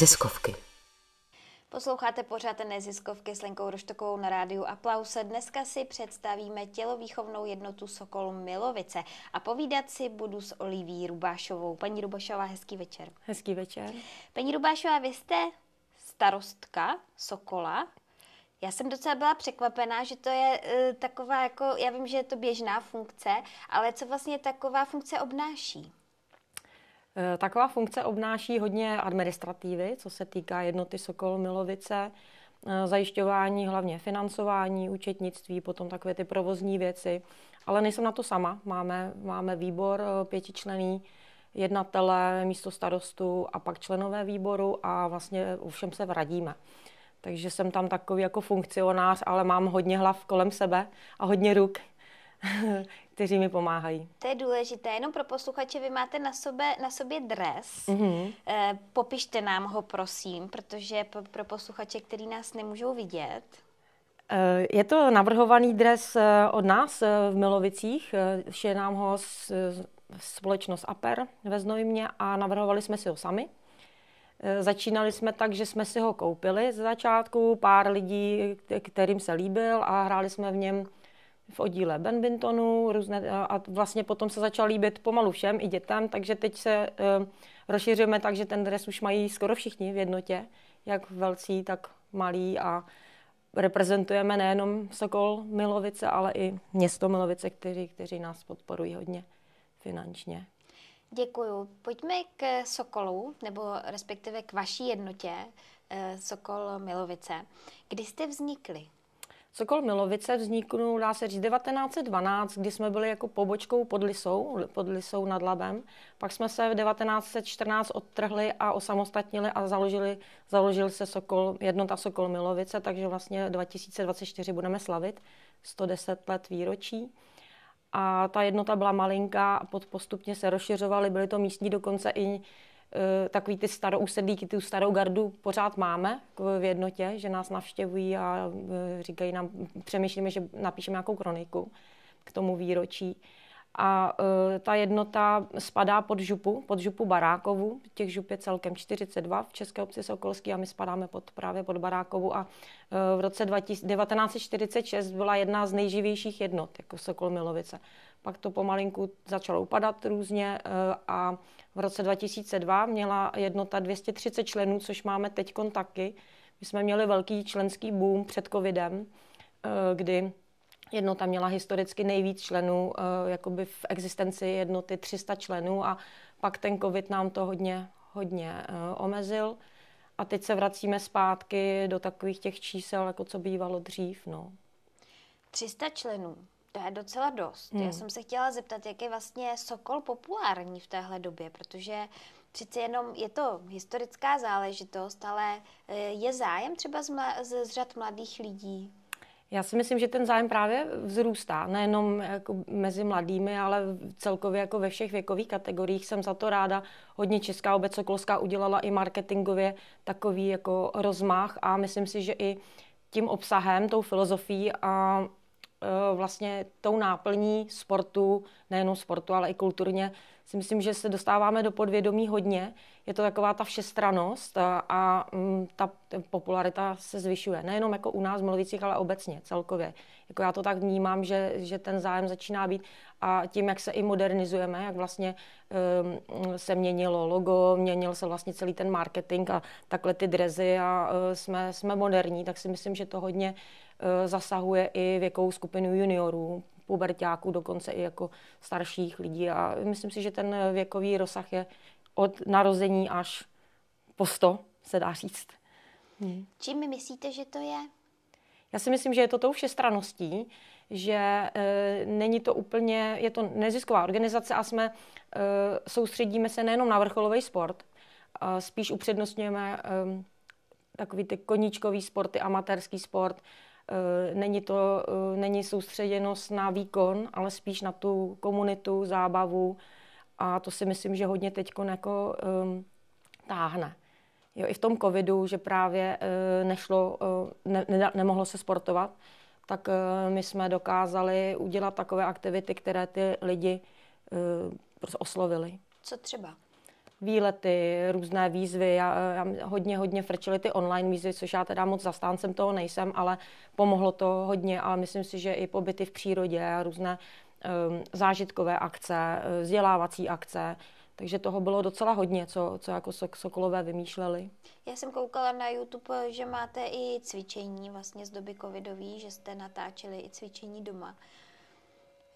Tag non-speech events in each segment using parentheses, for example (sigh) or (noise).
neziskovky. Posloucháte pořád neziskovky s Lenkou Roštokovou na rádiu Aplause. Dneska si představíme tělovýchovnou jednotu Sokol Milovice a povídat si budu s Oliví Rubášovou. Paní Rubášová, hezký večer. Hezký večer. Paní Rubášová, vy jste starostka Sokola. Já jsem docela byla překvapená, že to je e, taková jako, já vím, že je to běžná funkce, ale co vlastně taková funkce obnáší? Eh, taková funkce obnáší hodně administrativy, co se týká jednoty Sokol Milovice, eh, zajišťování hlavně financování, účetnictví, potom takové ty provozní věci. Ale nejsem na to sama. Máme, máme výbor eh, pětičlený, jednatele, místo starostu a pak členové výboru a vlastně o všem se vradíme. Takže jsem tam takový jako funkcionář, ale mám hodně hlav kolem sebe a hodně ruk. (laughs) kteří mi pomáhají. To je důležité. Jenom pro posluchače, vy máte na, sobě, na sobě dres. Mm-hmm. E, popište nám ho, prosím, protože pro, pro posluchače, který nás nemůžou vidět. Eh, je to navrhovaný dres eh, od nás v Milovicích, šije nám ho s, společnost Aper ve Znojmě a navrhovali jsme si ho sami. Začínali jsme tak, že jsme si ho koupili ze začátku, pár lidí, kterým se líbil a hráli jsme v něm v oddíle badmintonu různé, a vlastně potom se začal líbit pomalu všem, i dětem, takže teď se uh, rozšiřujeme tak, že ten dres už mají skoro všichni v jednotě, jak velcí, tak malí a reprezentujeme nejenom Sokol Milovice, ale i město Milovice, kteří, kteří nás podporují hodně finančně. Děkuju. Pojďme k Sokolu, nebo respektive k vaší jednotě eh, Sokol Milovice. Kdy jste vznikli? Sokol Milovice vzniknul, dá se říct, 1912, kdy jsme byli jako pobočkou pod Lisou, pod Lisou nad Labem. Pak jsme se v 1914 odtrhli a osamostatnili a založili, založil se Sokol, jednota Sokol Milovice, takže vlastně 2024 budeme slavit 110 let výročí. A ta jednota byla malinká a postupně se rozšiřovaly, byly to místní dokonce i Eh, takový ty starou úsedlíky, tu starou gardu pořád máme jako v jednotě, že nás navštěvují a eh, říkají nám, přemýšlíme, že napíšeme nějakou kroniku k tomu výročí. A eh, ta jednota spadá pod župu, pod župu Barákovu. Těch žup je celkem 42 v České obci Sokolský a my spadáme pod, právě pod Barákovu. A v roce 1946 byla jedna z nejživějších jednot, jako Sokol Milovice pak to pomalinku začalo upadat různě eh, a v roce 2002 měla jednota 230 členů, což máme teď taky. My jsme měli velký členský boom před covidem, eh, kdy jednota měla historicky nejvíc členů, eh, jakoby v existenci jednoty 300 členů a pak ten covid nám to hodně, hodně omezil. A teď se vracíme zpátky do takových těch čísel, jako co bývalo dřív. No. 300 členů. To je docela dost. Hmm. Já jsem se chtěla zeptat, jak je vlastně Sokol populární v téhle době, protože přeci jenom je to historická záležitost, ale eh, je zájem třeba z, mla, z řad mladých lidí? Já si myslím, že ten zájem právě vzrůstá, nejenom jako mezi mladými, ale celkově jako ve všech věkových kategoriích. Jsem za to ráda. Hodně Česká obec Sokolská udělala i marketingově takový jako rozmach a myslím si, že i tím obsahem, tou filozofií a Eh, vlastně tou náplní sportu, nejenom sportu, ale i kulturně, si myslím, že se dostáváme do podvědomí hodně. Je to taková ta všestranost eh, a, mm, a ta popularita se zvyšuje. Nejenom jako u nás v ale obecně, celkově. Jako já to tak vnímám, že, že ten zájem začíná být a tím, jak se i modernizujeme, jak vlastně um, se měnilo logo, měnil se vlastně celý ten marketing a takhle ty drezy a uh, jsme, jsme moderní, tak si myslím, že to hodně uh, Eh, zasahuje i věkovou skupinu juniorů, pubertáků, dokonce i jako starších lidí. A myslím si, že ten věkový rozsah je od narození až po 100, se dá říct. Hmm. Čím myslíte, že to je? Já si myslím, že je to tou všestraností, že e, není to úplně, je to nezisková organizace a jsme, e, soustředíme se nejenom na vrcholový sport, a spíš upřednostňujeme e, takový ty koníčkový sporty, amatérský sport, Eh, není to, eh, není soustředěnost na výkon, ale spíš na tu komunitu, zábavu a to si myslím, že hodně teď jako um, táhne. Jo, I v tom covidu, že právě uh, nešlo, uh, ne, ne, nemohlo se sportovat, tak uh, my jsme dokázali udělat takové aktivity, které ty lidi uh, prostě Co třeba? výlety, různé výzvy. Já, já hodně, hodně frčily ty online výzvy, což já teda moc zastáncem toho nejsem, ale pomohlo to hodně a myslím si, že i pobyty v přírodě a různé um, zážitkové akce, eh, vzdělávací akce, takže toho bylo docela hodně, co, co jako Sokolové vymýšleli. Já jsem koukala na YouTube, že máte i cvičení vlastně z doby covidový, že jste natáčeli i cvičení doma.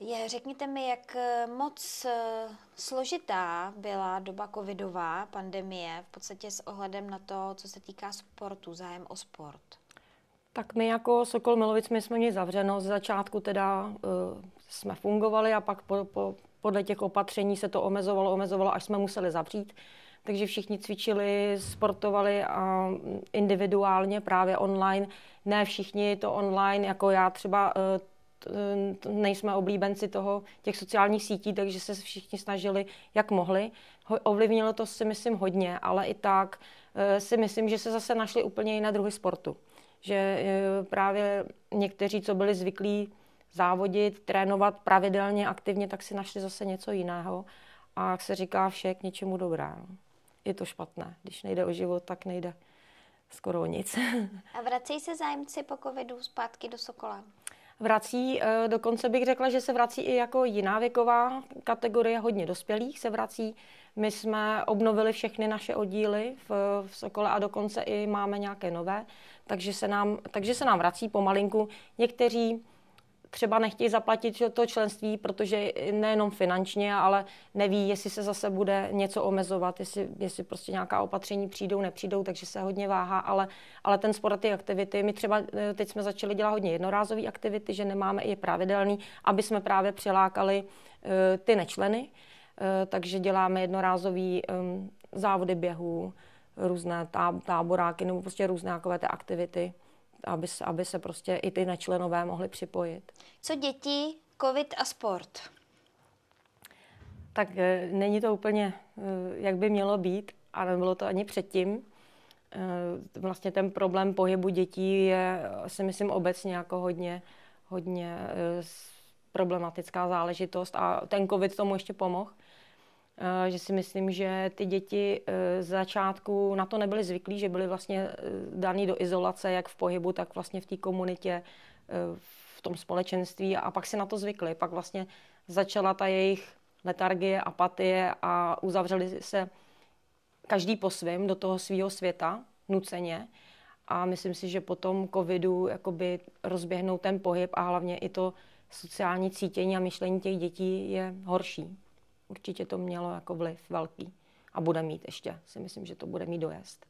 Je, řekněte mi, jak eh, moc eh, složitá byla doba covidová pandemie v podstatě s ohledem na to, co se týká sportu, zájem o sport? Tak my jako Sokol Milovic my jsme měli zavřeno. Z začátku teda uh, jsme fungovali a pak po, po, podle těch opatření se to omezovalo, omezovalo, až jsme museli zavřít. Takže všichni cvičili, sportovali a individuálně, právě online. Ne všichni to online, jako já třeba uh, Eh, nejsme oblíbenci toho, těch sociálních sítí, takže se všichni snažili, jak mohli. Ovlivnilo to si myslím hodně, ale i tak eh, si myslím, že se zase našli úplně na druhy sportu. Že eh, právě někteří, co byli zvyklí závodit, trénovat pravidelně, aktivně, tak si našli zase něco jiného. A jak se říká, vše k něčemu dobrá. No. Je to špatné. Když nejde o život, tak nejde skoro o nic. (laughs) A vracejí se zájemci po covidu zpátky do Sokola? vrací. Eh, dokonce bych řekla, že se vrací i jako jiná věková kategorie, hodně dospělých se vrací. My jsme obnovili všechny naše oddíly v, v Sokole a dokonce i máme nějaké nové, takže se nám, takže se nám vrací pomalinku. Někteří třeba nechtějí zaplatit to členství, protože nejenom finančně, ale neví, jestli se zase bude něco omezovat, jestli, jestli prostě nějaká opatření přijdou, nepřijdou, takže se hodně váhá, ale, ale ten sport a ty aktivity, my třeba eh, teď jsme začali dělat hodně jednorázové aktivity, že nemáme je pravidelný, aby jsme právě přilákali eh, ty nečleny, eh, takže děláme jednorázové ehm, závody běhů, různé tá, táboráky nebo prostě různé takové ty aktivity aby, aby se prostě i ty nečlenové mohly připojit. Co děti, covid a sport? Tak eh, není to úplně, eh, jak by mělo být, a nebylo to ani předtím. Eh, vlastně ten problém pohybu dětí je, si myslím, obecně jako hodně, hodně problematická záležitost a ten covid tomu ještě pomohl, Eh, že si myslím, že ty děti eh, z začátku na to nebyly zvyklí, že byly vlastně eh, daný do izolace, jak v pohybu, tak vlastně v té komunitě, v tom společenství a pak si na to zvykli. Pak vlastně začala ta jejich letargie, apatie a uzavřeli se každý po svém do toho svého světa, nuceně. A myslím si, že po tom covidu jakoby rozběhnout ten pohyb a hlavně i to sociální cítění a myšlení těch dětí je horší určitě to mělo jako vliv velký. A bude mít ještě, si myslím, že to bude mít dojezd.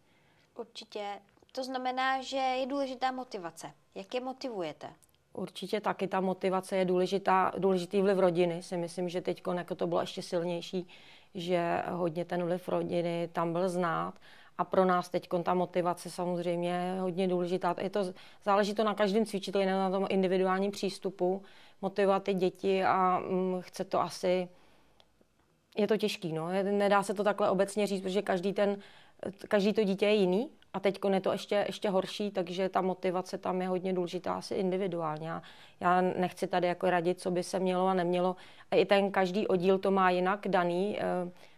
Určitě. To znamená, že je důležitá motivace. Jak je motivujete? Určitě taky ta motivace je důležitá, důležitý vliv rodiny. Si myslím, že teď jako to bylo ještě silnější, že hodně ten vliv rodiny tam byl znát. A pro nás teď ta motivace samozřejmě je hodně důležitá. Je to, záleží to na každém cvičiteli, na tom individuálním přístupu, motivovat ty děti a hm, chce to asi je to těžký, no. Nedá se to takhle obecně říct, protože každý, ten, každý to dítě je jiný a teď je to ještě, ještě horší, takže ta motivace tam je hodně důležitá asi individuálně. Já, já nechci tady jako radit, co by se mělo a nemělo. A i ten každý oddíl to má jinak daný. Eh,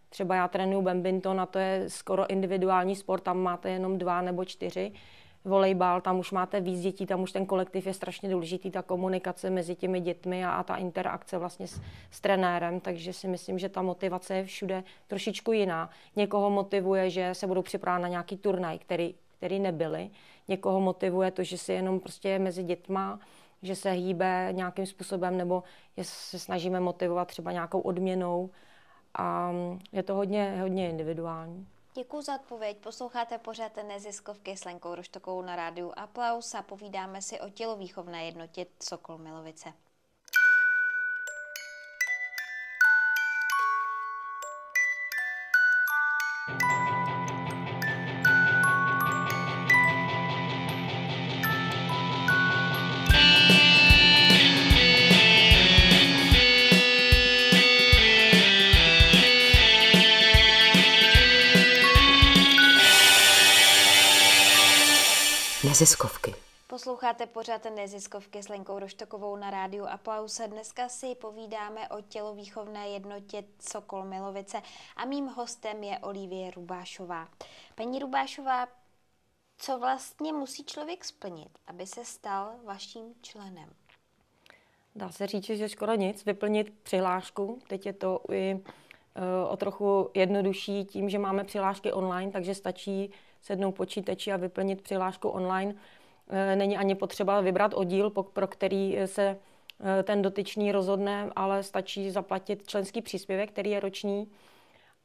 třeba já trénuju badminton a to je skoro individuální sport, tam máte jenom dva nebo čtyři volejbal, tam už máte víc dětí, tam už ten kolektiv je strašně důležitý, ta komunikace mezi těmi dětmi a, a ta interakce vlastně s, s trenérem, takže si myslím, že ta motivace je všude trošičku jiná. Někoho motivuje, že se budou připravovat na nějaký turnaj, který, který nebyly. Někoho motivuje to, že si jenom prostě mezi dětma že se hýbe nějakým způsobem, nebo je, se snažíme motivovat třeba nějakou odměnou. A mm, je to hodně, hodně individuální. Děkuji za odpověď. Posloucháte pořád neziskovky s Lenkou Roštokou na rádiu Aplaus a povídáme si o tělovýchovné jednotě Sokol Milovice. neziskovky. Posloucháte pořád neziskovky s Lenkou Roštokovou na rádiu Aplause. Dneska si povídáme o tělovýchovné jednotě Sokol Milovice a mým hostem je Olivie Rubášová. Paní Rubášová, co vlastně musí člověk splnit, aby se stal vaším členem? Dá se říct, že skoro nic, vyplnit přihlášku. Teď je to i eh, o trochu jednodušší tím, že máme přihlášky online, takže stačí sednout počítači a vyplnit přihlášku online. Eh, není ani potřeba vybrat oddíl, pro který eh, se eh, ten dotyčný rozhodne, ale stačí zaplatit členský příspěvek, který je roční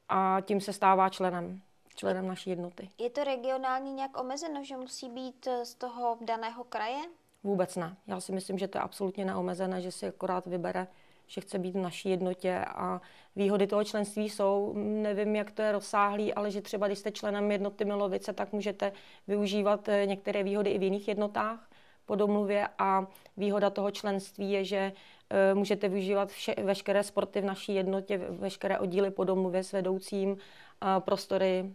a tím se stává členem členem naší jednoty. Je to regionální nějak omezeno, že musí být z toho daného kraje? Vůbec ne. Já si myslím, že to je absolutně neomezené, že si akorát vybere že chce být v naší jednotě a výhody toho členství jsou, nevím, jak to je rozsáhlý, ale že třeba když jste členem jednoty Milovice, tak můžete využívat eh, některé výhody i v jiných jednotách po domluvě a výhoda toho členství je, že eh, můžete využívat vše, veškeré sporty v naší jednotě, veškeré oddíly po domluvě s vedoucím, eh, prostory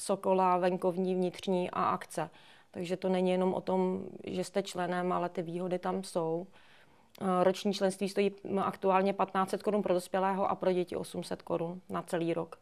Sokola, venkovní, vnitřní a akce. Takže to není jenom o tom, že jste členem, ale ty výhody tam jsou. Eh, roční členství stojí hm, aktuálně 1500 korun pro dospělého a pro děti 800 korun na celý rok.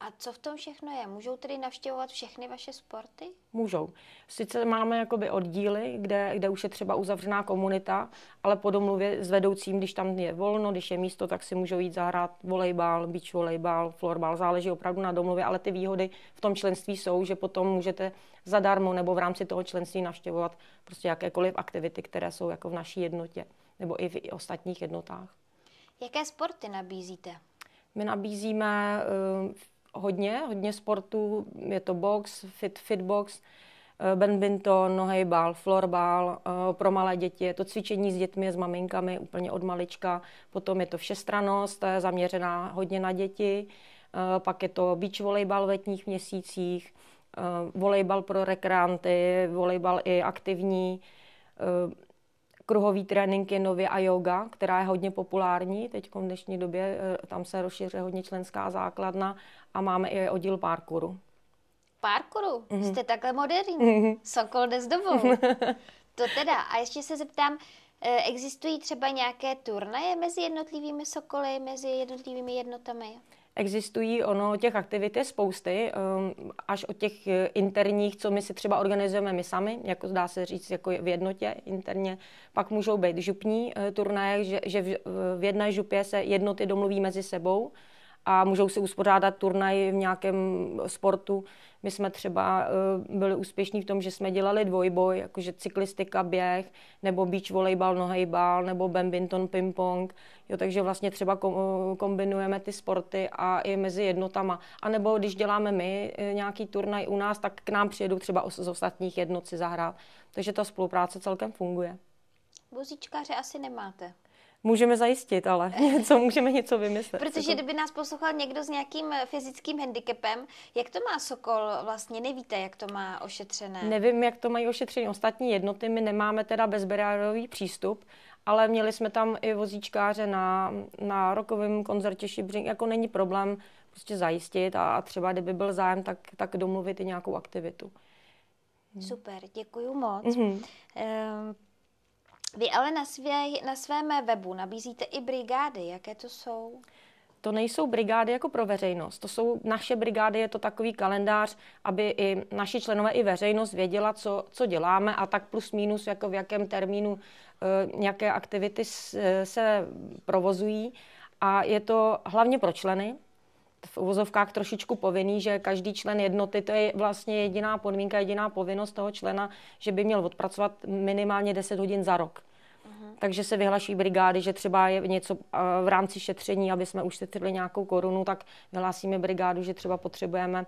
A co v tom všechno je? Můžou tedy navštěvovat všechny vaše sporty? Můžou. Sice máme jakoby oddíly, kde, kde už je třeba uzavřená komunita, ale po domluvě s vedoucím, když tam je volno, když je místo, tak si můžou jít zahrát volejbal, beach volejbal, florbal, záleží opravdu na domluvě, ale ty výhody v tom členství jsou, že potom můžete zadarmo nebo v rámci toho členství navštěvovat prostě jakékoliv aktivity, které jsou jako v naší jednotě nebo i v ostatních jednotách. Jaké sporty nabízíte? My nabízíme uh, hodně, hodně sportů. Je to box, fit, fitbox, uh, badminton, nohejbal, florbal, uh, eh, pro malé děti. Je to cvičení s dětmi, s maminkami úplně od malička. Potom je to všestranost, to je zaměřená hodně na děti. Uh, pak je to beach volejbal v letních měsících, volejbal pro rekreanty, volejbal i aktivní, Kruhový trénink je nově a yoga, která je hodně populární teď v dnešní době. Eh, tam se rozšiřuje hodně členská základna a máme i oddíl parkouru. Parkouru? Mm-hmm. Jste takhle moderní. Mm-hmm. Sokol jde s dobou. (laughs) to teda. A ještě se zeptám, E, existují třeba nějaké turnaje mezi jednotlivými sokoly, mezi jednotlivými jednotami? Existují, ono těch aktivit je spousty, um, až od těch e, interních, co my si třeba organizujeme my sami, jako zdá se říct jako v jednotě interně, pak můžou být župní e, turnaje, že, že v jedné župě se jednoty domluví mezi sebou, a můžou si uspořádat turnaj v nějakém sportu. My jsme třeba eh, byli úspěšní v tom, že jsme dělali dvojboj, jakože cyklistika, běh, nebo beach volejbal, nohejbal, nebo badminton, ping-pong. Jo, takže vlastně třeba eh, kombinujeme ty sporty a i mezi jednotama. A nebo když děláme my eh, nějaký turnaj u nás, tak k nám přijedou třeba z ostatních jednot si zahrát. Takže ta spolupráce celkem funguje. Vozíčkaře asi nemáte můžeme zajistit, ale něco, (laughs) můžeme něco vymyslet. Protože jako- kdyby nás poslouchal někdo s nějakým eh, fyzickým handicapem, jak to má Sokol vlastně? Nevíte, jak to má ošetřené? Nevím, jak to mají ošetřené ostatní jednoty. My nemáme teda bezbariérový přístup, ale měli jsme tam i vozíčkáře na, na rokovém koncertě Šibřink. Jako není problém prostě zajistit a, a třeba kdyby byl zájem, tak, tak domluvit i nějakou aktivitu. Super, děkuji moc. Mm-hmm. Vy ale na, svě, na svém webu nabízíte i brigády. Jaké to jsou? To nejsou brigády jako pro veřejnost, to jsou naše brigády, je to takový kalendář, aby i naši členové i veřejnost věděla, co, co děláme a tak plus minus, jako v jakém termínu e, nějaké aktivity se, eh, se provozují. A je to hlavně pro členy, v uvozovkách trošičku povinný, že každý člen jednoty, to je vlastně jediná podmínka, jediná povinnost toho člena, že by měl odpracovat minimálně 10 hodin za rok. Mhm. Takže se vyhlaší brigády, že třeba je něco v rámci šetření, aby jsme ušetřili nějakou korunu, tak vyhlásíme brigádu, že třeba potřebujeme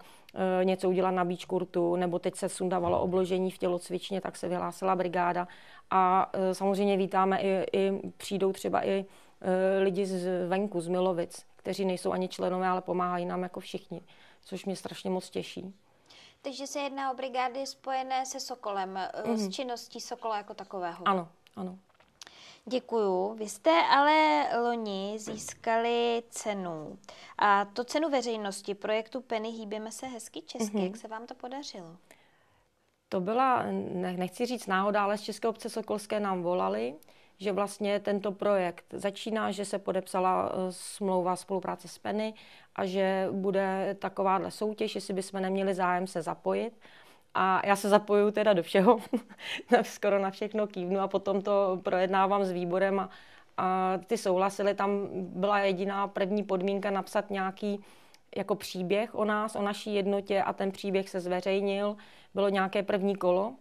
e, něco udělat na bíčkurtu, nebo teď se sundavalo obložení v tělocvičně, tak se vyhlásila brigáda. A e, samozřejmě vítáme i, i přijdou třeba i Eh, lidi z venku, z Milovic, kteří nejsou ani členové, ale pomáhají nám jako všichni, což mě strašně moc těší. Takže se jedná o brigády spojené se Sokolem, mm. hmm s mhm. činností Sokola jako takového. Ano, ano. Děkuju. Vy jste ale loni získali cenu. A to cenu veřejnosti projektu Penny Hýbíme se hezky česky. Mm-hmm. Jak se vám to podařilo? To byla, nechci říct náhoda, ale z České obce Sokolské nám volali že vlastně tento projekt začíná, že se podepsala eh, smlouva spolupráce s Penny a že bude takováhle soutěž, jestli bychom neměli zájem se zapojit. A já se zapoju teda do všeho, (laughs) skoro na všechno kývnu a potom to projednávám s výborem a, a ty souhlasili, tam byla jediná první podmínka napsat nějaký jako příběh o nás, o naší jednotě a ten příběh se zveřejnil, bylo nějaké první kolo.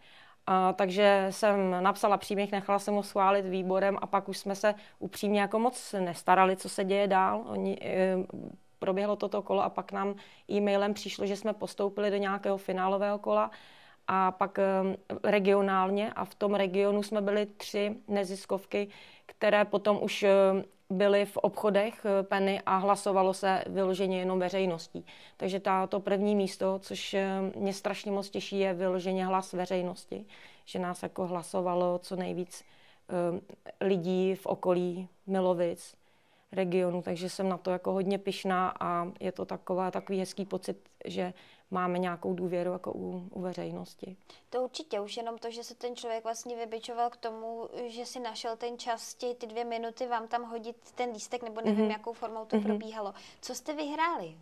A, takže jsem napsala příběh, nechala jsem ho schválit výborem a pak už jsme se upřímně jako moc nestarali, co se děje dál. Oni, e, proběhlo toto kolo a pak nám e-mailem přišlo, že jsme postoupili do nějakého finálového kola a pak eh, regionálně a v tom regionu jsme byli tři neziskovky, které potom už eh, byly v obchodech eh, peny a hlasovalo se vyloženě jenom veřejností. Takže to první místo, což eh, mě strašně moc těší, je vyloženě hlas veřejnosti, že nás jako hlasovalo co nejvíc eh, lidí v okolí Milovic, regionu, takže jsem na to jako hodně pyšná a je to taková, takový hezký pocit, že máme nějakou důvěru jako u, u veřejnosti. To určitě, už jenom to, že se ten člověk vlastně vybičoval k tomu, že si našel ten čas, tě, ty dvě minuty vám tam hodit ten lístek, nebo nevím, mm-hmm. jakou formou to mm-hmm. probíhalo. Co jste vyhráli?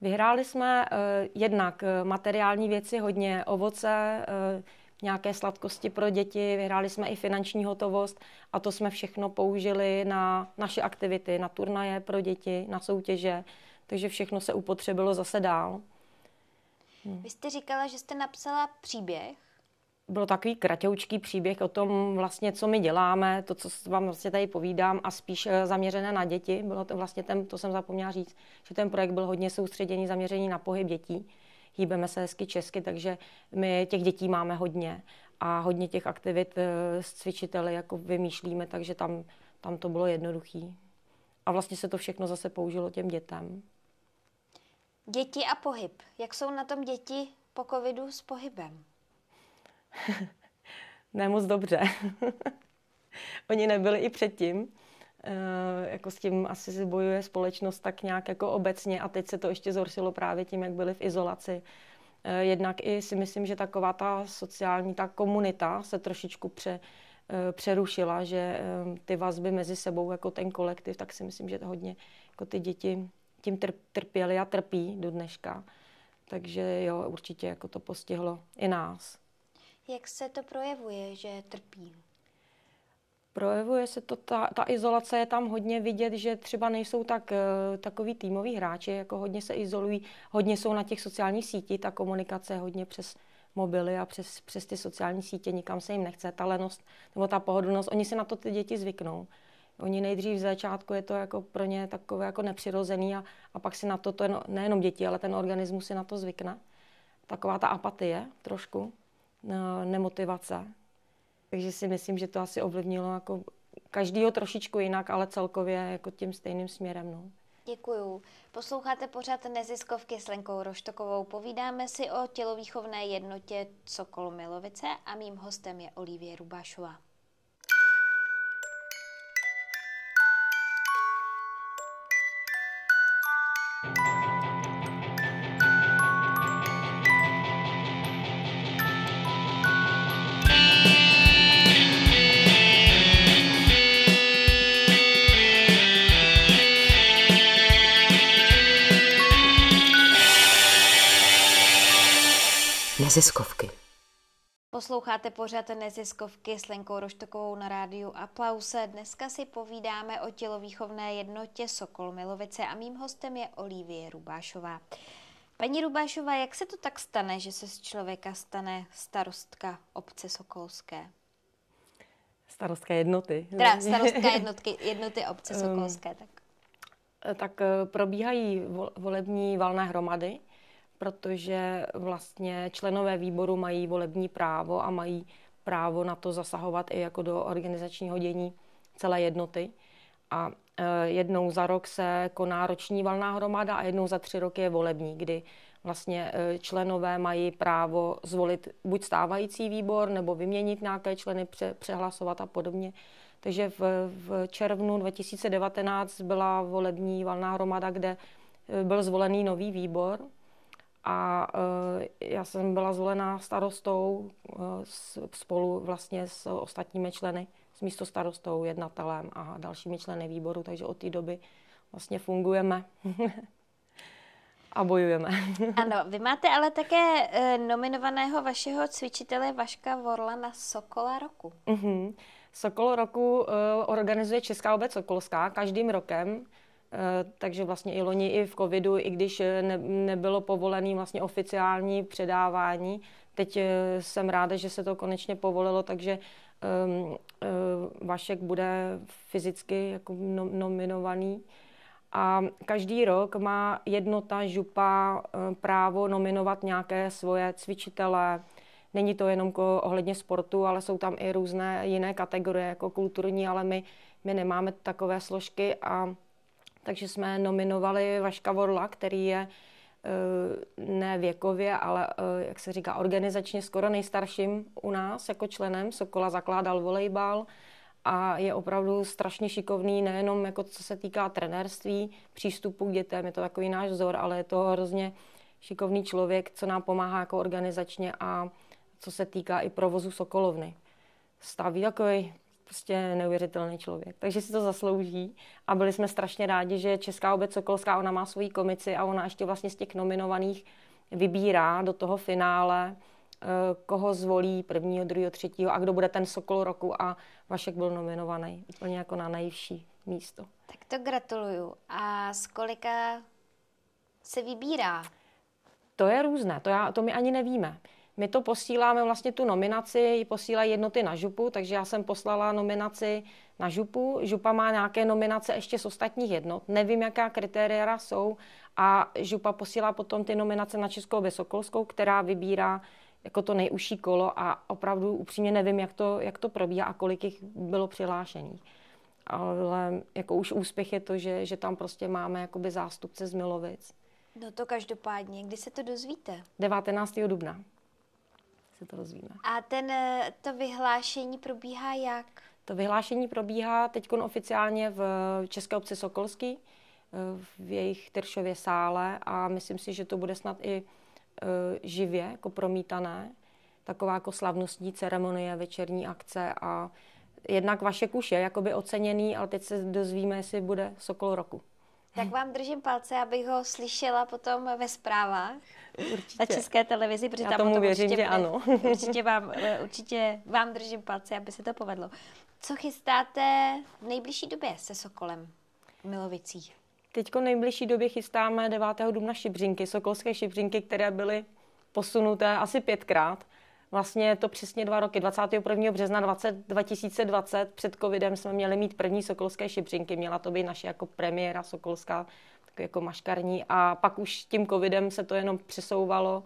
Vyhráli jsme uh, jednak eh, materiální věci hodně, ovoce, uh, nějaké sladkosti pro děti, vyhráli jsme i finanční hotovost a to jsme všechno použili na naše aktivity, na turnaje pro děti, na soutěže, takže všechno se upotřebilo zase dál. Hmm. Vy jste říkala, že jste napsala příběh. Byl takový kratoučký příběh o tom, vlastně, co my děláme, to, co vám vlastně tady povídám, a spíš eh, zaměřené na děti. Bylo to vlastně ten, to jsem zapomněla říct, že ten projekt byl hodně soustředěný, zaměřený na pohyb dětí. Hýbeme se hezky česky, takže my těch dětí máme hodně a hodně těch aktivit eh, s cvičiteli jako vymýšlíme, takže tam, tam to bylo jednoduché. A vlastně se to všechno zase použilo těm dětem. Děti a pohyb. Jak jsou na tom děti po covidu s pohybem? (laughs) ne moc dobře. (laughs) Oni nebyli i předtím. E, jako s tím asi si bojuje společnost tak nějak jako obecně a teď se to ještě zhoršilo právě tím, jak byli v izolaci. E, jednak i si myslím, že taková ta sociální, ta komunita se trošičku pře, e, přerušila, že ty vazby mezi sebou, jako ten kolektiv, tak si myslím, že hodně jako ty děti tím trpěli a trpí do dneška. Takže jo, určitě jako to postihlo i nás. Jak se to projevuje, že trpí? Projevuje se to, ta, ta izolace je tam hodně vidět, že třeba nejsou tak eh, takový týmoví hráči, jako hodně se izolují, hodně jsou na těch sociálních sítích, ta komunikace hodně přes mobily a přes, přes ty sociální sítě, nikam se jim nechce, ta lenost nebo ta pohodlnost, oni si na to ty děti zvyknou. Oni nejdřív v začátku je to jako pro ně takové jako nepřirozený a, a pak si na to, to je, no, nejenom děti, ale ten organismus si na to zvykne. Taková ta apatie trošku, no, nemotivace. Takže si myslím, že to asi ovlivnilo jako každýho trošičku jinak, ale celkově jako tím stejným směrem. No. Děkuju. Posloucháte pořád neziskovky s Lenkou Roštokovou. Povídáme si o tělovýchovné jednotě Sokol Milovice a mým hostem je Olivie Rubášová. neziskovky. Posloucháte pořád neziskovky s Lenkou Roštokovou na rádiu Aplause. Dneska si povídáme o tělovýchovné jednotě Sokol Milovice a mým hostem je Olivie Rubášová. Paní Rubášová, jak se to tak stane, že se z člověka stane starostka obce Sokolské? Starostka jednoty. Teda (laughs) starostka jednotky, jednoty obce Sokolské. Tak, tak eh, probíhají volební valné hromady, protože vlastně členové výboru mají volební právo a mají právo na to zasahovat i jako do organizačního dění celé jednoty. A e, jednou za rok se koná roční valná hromada a jednou za tři roky je volební, kdy vlastně e, členové mají právo zvolit buď stávající výbor, nebo vyměnit nějaké členy, pře- přehlasovat a podobně. Takže v, v červnu 2019 byla volební valná hromada, kde e, byl zvolený nový výbor a eh, já jsem byla zvolená starostou eh, spolu vlastně s ostatními členy, s místo starostou jednatelem a dalšími členy výboru, takže od té doby vlastně fungujeme. (laughs) a bojujeme. (laughs) ano, vy máte ale také e, nominovaného vašeho cvičitele Vaška Vorla na Sokola roku. Mm-hmm. Sokol roku e, organizuje Česká obec Sokolská každým rokem Eh, takže vlastně i loni, i v covidu, i když eh, ne, nebylo povolené vlastně oficiální předávání, teď eh, jsem ráda, že se to konečně povolilo, takže um, Vašek bude fyzicky jako nominovaný. A každý rok má jednota župa právo nominovat nějaké svoje cvičitele. Není to jenom ohledně sportu, ale jsou tam i různé jiné kategorie, jako kulturní, ale my, my nemáme takové složky a takže jsme nominovali Vaška Vorla, který je eh, ne věkově, ale eh, jak se říká, organizačně skoro nejstarším u nás jako členem. Sokola zakládal volejbal a je opravdu strašně šikovný, nejenom jako co se týká trenérství, přístupu k dětem, je to takový náš vzor, ale je to hrozně šikovný člověk, co nám pomáhá jako organizačně a co se týká i provozu Sokolovny. Staví takový prostě neuvěřitelný člověk. Takže si to zaslouží a byli jsme strašně rádi, že Česká obec Sokolská, ona má svoji komici a ona ještě vlastně z těch nominovaných vybírá do toho finále, eh, koho zvolí prvního, druhého, třetího a kdo bude ten Sokol roku a Vašek byl nominovaný úplně jako na nejvší místo. Tak to gratuluju. A z kolika se vybírá? To je různé, to, já, to my ani nevíme. My to posíláme, vlastně tu nominaci ji posílají jednoty na župu, takže já jsem poslala nominaci na župu. Župa má nějaké nominace ještě z ostatních jednot. Nevím, jaká kritéria jsou a župa posílá potom ty nominace na Českou Vysokolskou, která vybírá jako to nejužší kolo a opravdu upřímně nevím, jak to, jak to probíhá a kolik jich bylo přihlášených. Ale jako už úspěch je to, že, že tam prostě máme jakoby zástupce z Milovic. No to každopádně, kdy se to dozvíte? 19. dubna se to dozvíme. A ten, eh, to vyhlášení probíhá jak? To vyhlášení probíhá teď oficiálně v České obci Sokolský, eh, v jejich Tyršově sále a myslím si, že to bude snad i eh, živě jako promítané. Taková jako slavnostní ceremonie, večerní akce a jednak vaše kuše je jakoby oceněný, ale teď se dozvíme, jestli bude Sokol roku. Tak mhm. vám držím palce, abych ho slyšela potom ve zprávách určitě. na české televizi, protože Já tam tomu věřím, určitě, že ano. (laughs) určitě, vám, eh, určitě vám držím palce, aby se to povedlo. Co chystáte v nejbližší době se Sokolem v Milovicích? Teď v nejbližší době chystáme 9. dubna šibřinky, sokolské šibřinky, které byly posunuté asi pětkrát. Vlastně je to přesně dva roky, 21. března 20, 2020, před covidem jsme měli mít první sokolské šipřinky, měla to být naše jako premiéra sokolská, tak jako maškarní a pak už tím covidem se to jenom přesouvalo,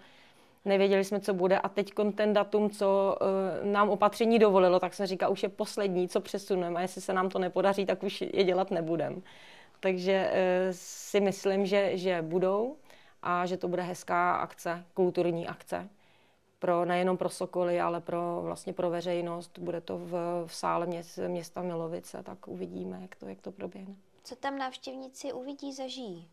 nevěděli jsme, co bude a teď ten datum, co uh, nám opatření dovolilo, tak jsem říká, už je poslední, co přesuneme a jestli se nám to nepodaří, tak už je dělat nebudem. Takže uh, si myslím, že, že budou a že to bude hezká akce, kulturní akce pro, nejenom pro Sokoly, ale pro, vlastně pro veřejnost. Bude to v, v sále měst, města Milovice, tak uvidíme, jak to, jak to proběhne. Co tam návštěvníci uvidí, zažijí?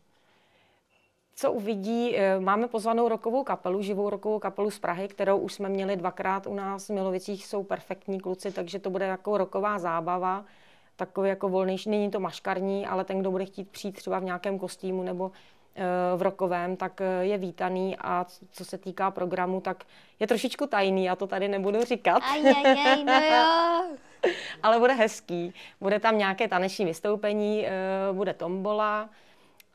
co uvidí, eh, máme pozvanou rokovou kapelu, živou rokovou kapelu z Prahy, kterou už jsme měli dvakrát u nás v Milovicích, jsou perfektní kluci, takže to bude jako roková zábava, takový jako volnější, není to maškarní, ale ten, kdo bude chtít přijít třeba v nějakém kostýmu nebo v rokovém, tak eh, je vítaný a co se týká programu, tak je trošičku tajný, já to tady nebudu říkat. Ajajaj, no jo. (laughs) Ale bude hezký. Bude tam nějaké taneční vystoupení, eh, bude tombola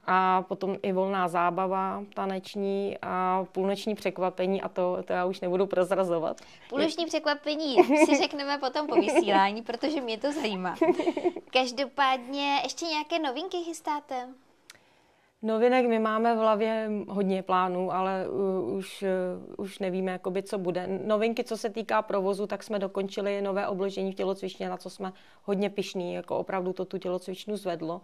a potom i volná zábava taneční a půlnoční překvapení a to, to já už nebudu prozrazovat. Půlnoční překvapení si řekneme potom po vysílání, protože mě to zajímá. (laughs) Každopádně ještě nějaké novinky chystáte? Novinek my máme v hlavě hodně plánů, ale už, eh, už nevíme, jakoby, co bude. Novinky, co se týká provozu, tak jsme dokončili nové obložení v tělocvičně, na co jsme hodně pišní, jako opravdu to tu tělocvičnu zvedlo.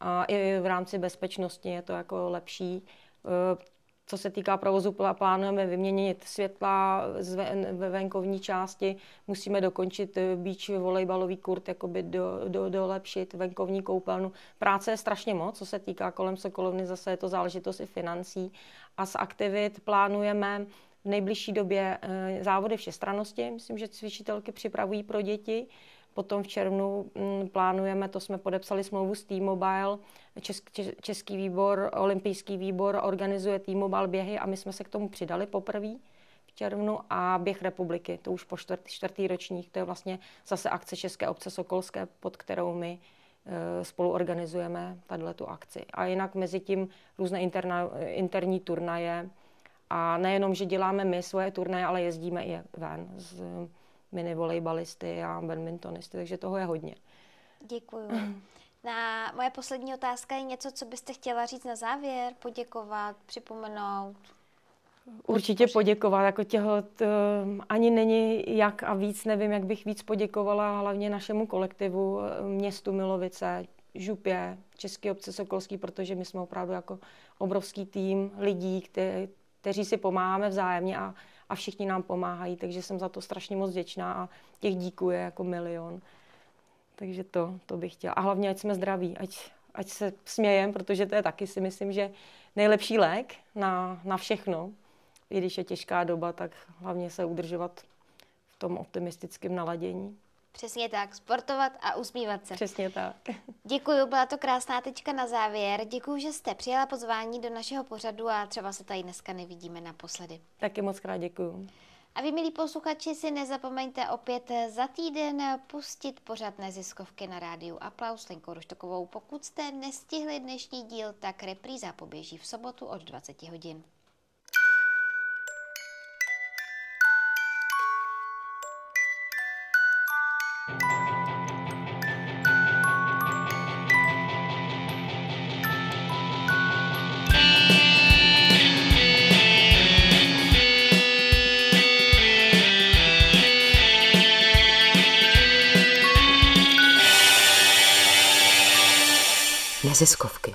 A i v rámci bezpečnosti je to jako lepší. Eh, co se týká provozu, plánujeme vyměnit světla ve venkovní části. Musíme dokončit eh, bíč volejbalový kurt, jakoby do, do, dolepšit venkovní koupelnu. Práce je strašně moc, co se týká kolem Sokolovny, zase je to záležitost i financí. A z aktivit plánujeme v nejbližší době eh, závody všestrannosti. Myslím, že cvičitelky připravují pro děti. Potom v červnu mm, plánujeme, to jsme podepsali smlouvu s T-Mobile, Český, výbor, Olympijský výbor organizuje T-Mobile běhy a my jsme se k tomu přidali poprvé v červnu a běh republiky, to už po čtvrtý, čtvrtý ročník, to je vlastně zase akce České obce Sokolské, pod kterou my eh, spolu organizujeme tahle tu akci. A jinak mezi tím různé interna, interní turnaje a nejenom, že děláme my svoje turnaje, ale jezdíme i ven minivolejbalisty a badmintonisty, takže toho je hodně. Děkuju. Na moje poslední otázka je něco, co byste chtěla říct na závěr, poděkovat, připomenout. Určitě poděkovat, jako těho to ehm, ani není jak a víc, nevím, jak bych víc poděkovala hlavně našemu kolektivu, ehm, městu Milovice, Župě, České obce Sokolský, protože my jsme opravdu jako obrovský tým lidí, kte, kteří si pomáháme vzájemně a a všichni nám pomáhají, takže jsem za to strašně moc vděčná a těch díků je jako milion. Takže to, to bych chtěla. A hlavně, ať jsme zdraví, ať, ať se smějem, protože to je taky si myslím, že nejlepší lék na, na všechno. I když je těžká doba, tak hlavně se udržovat v tom optimistickém naladění. Přesně tak, sportovat a usmívat se. Přesně tak. Děkuji, byla to krásná tečka na závěr. Děkuji, že jste přijala pozvání do našeho pořadu a třeba se tady dneska nevidíme naposledy. Taky moc krát děkuji. A vy, milí posluchači, si nezapomeňte opět za týden pustit pořad neziskovky na rádiu Aplaus Linkou Ruštokovou. Pokud jste nestihli dnešní díl, tak repríza poběží v sobotu od 20 hodin. neziskovky.